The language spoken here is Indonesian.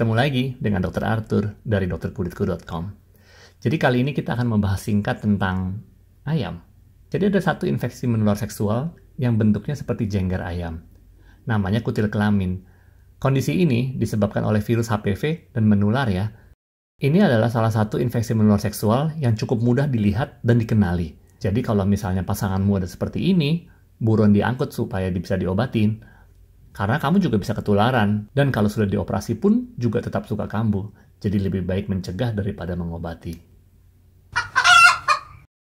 Ketemu lagi dengan Dr. Arthur dari dokterkulitku.com. Jadi kali ini kita akan membahas singkat tentang ayam. Jadi ada satu infeksi menular seksual yang bentuknya seperti jengger ayam. Namanya kutil kelamin. Kondisi ini disebabkan oleh virus HPV dan menular ya. Ini adalah salah satu infeksi menular seksual yang cukup mudah dilihat dan dikenali. Jadi kalau misalnya pasanganmu ada seperti ini, buron diangkut supaya bisa diobatin. Karena kamu juga bisa ketularan, dan kalau sudah dioperasi pun juga tetap suka kambuh. Jadi lebih baik mencegah daripada mengobati.